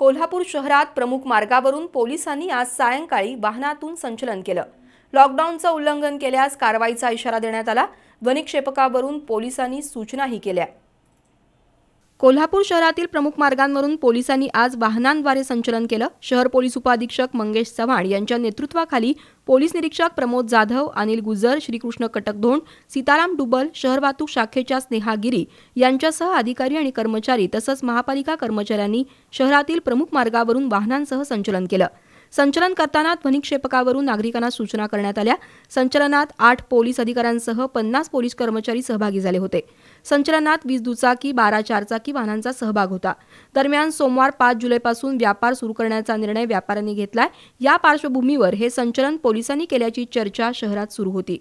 कोल्हापूर शहरात प्रमुख मार्गावरून पोलिसांनी आज सायंकाळी वाहनातून संचलन केलं लॉकडाऊनचं उल्लंघन केल्यास कारवाईचा इशारा देण्यात आला ध्वनिक्षेपकावरून पोलिसांनी सूचनाही केल्या कोल्हापूर शहरातील प्रमुख मार्गांवरून पोलिसांनी आज वाहनांद्वारे संचलन केलं शहर पोलीस उपाधीक्षक मंगेश चव्हाण यांच्या नेतृत्वाखाली पोलीस निरीक्षक प्रमोद जाधव अनिल गुजर श्रीकृष्ण कटकधोंड सीताराम डुबल शहर वाहतूक शाखेच्या स्नेहा गिरी यांच्यासह अधिकारी आणि कर्मचारी तसंच महापालिका कर्मचाऱ्यांनी शहरातील प्रमुख मार्गावरून वाहनांसह संचलन केलं संचलन करताना ध्वनिक्षेपकावरून नागरिकांना सूचना करण्यात आल्या संचलनात आठ पोलीस अधिकाऱ्यांसह पन्नास पोलीस कर्मचारी सहभागी झाले होते संचलनात वीस दुचाकी बारा चारचाकी वाहनांचा सहभाग होता दरम्यान सोमवार पाच जुलैपासून व्यापार सुरू करण्याचा निर्णय व्यापाऱ्यांनी घेतलाय या पार्श्वभूमीवर हे संचलन पोलिसांनी केल्याची चर्चा शहरात सुरू होती